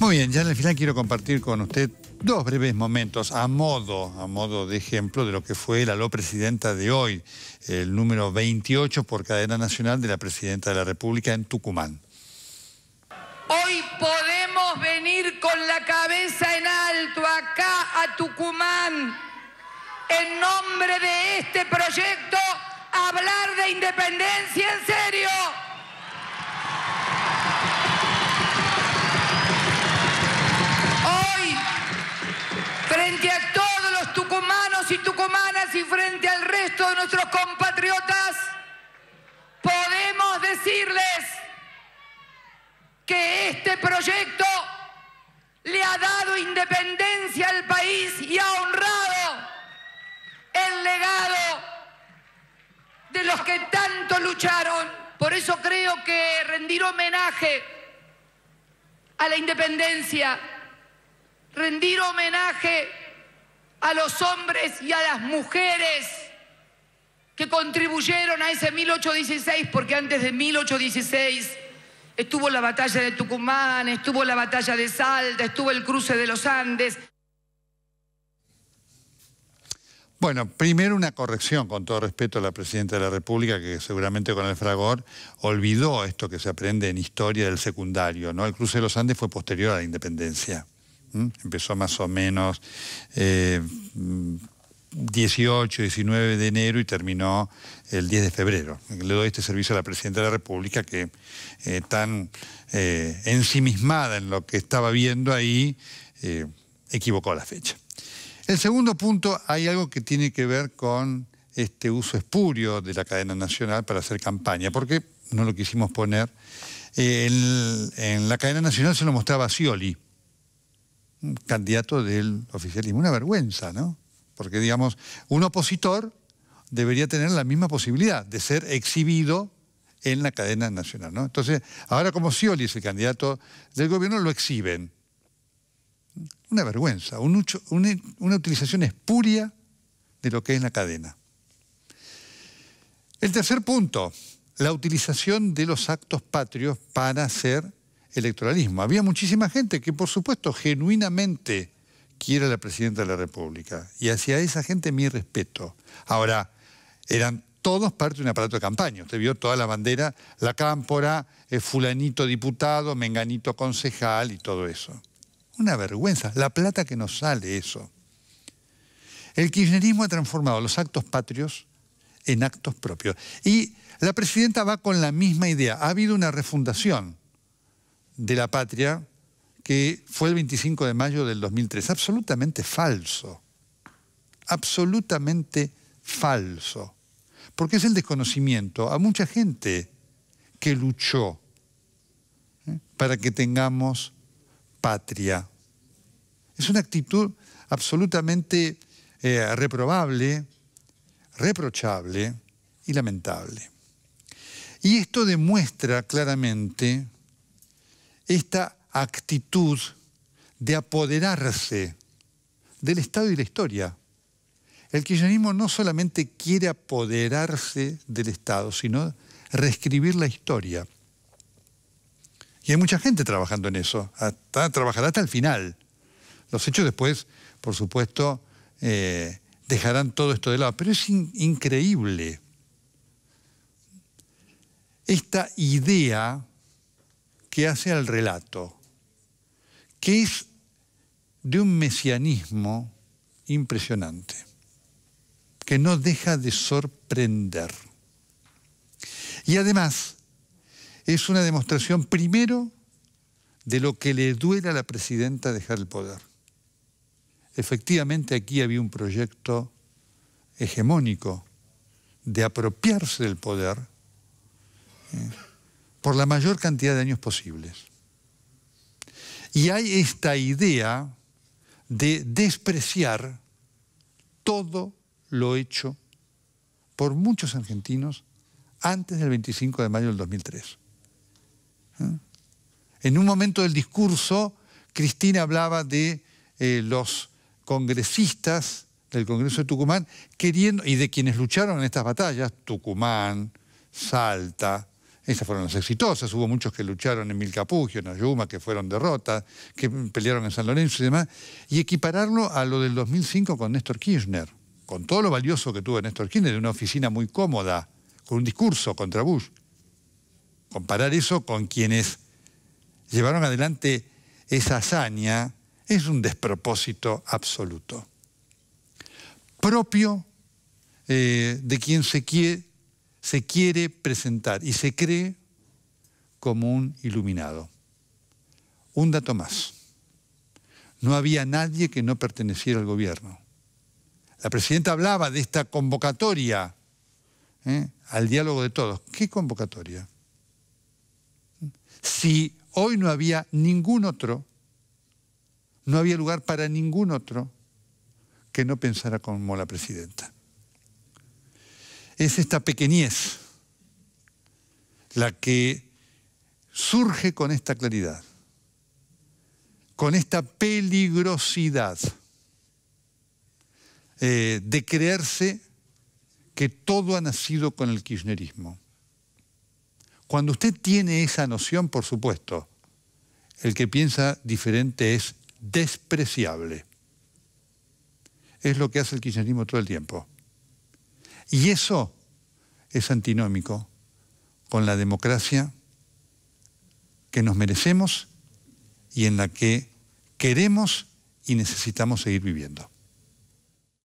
Muy bien, ya en el final quiero compartir con usted dos breves momentos a modo, a modo de ejemplo de lo que fue la lo presidenta de hoy, el número 28 por cadena nacional de la presidenta de la República en Tucumán. Hoy podemos venir con la cabeza en alto acá a Tucumán en nombre de este proyecto hablar de independencia en serio. frente a todos los tucumanos y tucumanas y frente al resto de nuestros compatriotas, podemos decirles que este proyecto le ha dado independencia al país y ha honrado el legado de los que tanto lucharon. Por eso creo que rendir homenaje a la independencia rendir homenaje a los hombres y a las mujeres que contribuyeron a ese 1816, porque antes de 1816 estuvo la batalla de Tucumán, estuvo la batalla de Salta, estuvo el cruce de los Andes. Bueno, primero una corrección, con todo respeto a la Presidenta de la República, que seguramente con el fragor olvidó esto que se aprende en historia del secundario, ¿no? El cruce de los Andes fue posterior a la independencia. Empezó más o menos 18, eh, 19 de enero y terminó el 10 de febrero. Le doy este servicio a la Presidenta de la República que eh, tan eh, ensimismada en lo que estaba viendo ahí, equivocó la fecha. El segundo punto, hay algo que tiene que ver con este uso espurio de la cadena nacional para hacer campaña, porque no lo quisimos poner. En, la cadena nacional se lo mostraba Scioli candidato del oficialismo. Una vergüenza, ¿no? Porque, digamos, un opositor debería tener la misma posibilidad de ser exhibido en la cadena nacional. ¿no? Entonces, ahora como Scioli es el candidato del gobierno, lo exhiben. Una vergüenza, una, una utilización espuria de lo que es la cadena. El tercer punto, la utilización de los actos patrios para hacer electoralismo. Había muchísima gente que, por supuesto, genuinamente quiere a la presidenta de la República. Y hacia esa gente mi respeto. Ahora, eran todos parte de un aparato de campaña. Usted vio toda la bandera, la cámpora, el fulanito diputado, menganito concejal y todo eso. Una vergüenza, la plata que nos sale eso. El kirchnerismo ha transformado los actos patrios en actos propios. Y la presidenta va con la misma idea. Ha habido una refundación de la patria que fue el 25 de mayo del 2003. Absolutamente falso. Absolutamente falso. Porque es el desconocimiento a mucha gente que luchó ¿eh? para que tengamos patria. Es una actitud absolutamente eh, reprobable, reprochable y lamentable. Y esto demuestra claramente esta actitud de apoderarse del Estado y la historia. El kirchnerismo no solamente quiere apoderarse del Estado, sino reescribir la historia. Y hay mucha gente trabajando en eso, hasta, trabajará hasta el final. Los hechos después, por supuesto, eh, dejarán todo esto de lado, pero es increíble esta idea hace al relato, que es de un mesianismo impresionante, que no deja de sorprender. Y además es una demostración primero de lo que le duele a la presidenta dejar el poder. Efectivamente aquí había un proyecto hegemónico de apropiarse del poder. ¿eh? por la mayor cantidad de años posibles. Y hay esta idea de despreciar todo lo hecho por muchos argentinos antes del 25 de mayo del 2003. ¿Eh? En un momento del discurso, Cristina hablaba de eh, los congresistas del Congreso de Tucumán queriendo, y de quienes lucharon en estas batallas, Tucumán, Salta, esas fueron las exitosas. Hubo muchos que lucharon en Milcapugio, en Ayuma, que fueron derrotas, que pelearon en San Lorenzo y demás. Y equipararlo a lo del 2005 con Néstor Kirchner, con todo lo valioso que tuvo Néstor Kirchner, de una oficina muy cómoda, con un discurso contra Bush. Comparar eso con quienes llevaron adelante esa hazaña es un despropósito absoluto. Propio eh, de quien se quiere se quiere presentar y se cree como un iluminado. Un dato más. No había nadie que no perteneciera al gobierno. La presidenta hablaba de esta convocatoria ¿eh? al diálogo de todos. ¿Qué convocatoria? Si hoy no había ningún otro, no había lugar para ningún otro que no pensara como la presidenta es esta pequeñez la que surge con esta claridad, con esta peligrosidad eh, de creerse que todo ha nacido con el kirchnerismo. Cuando usted tiene esa noción, por supuesto, el que piensa diferente es despreciable. Es lo que hace el kirchnerismo todo el tiempo. Y eso es antinómico con la democracia que nos merecemos y en la que queremos y necesitamos seguir viviendo.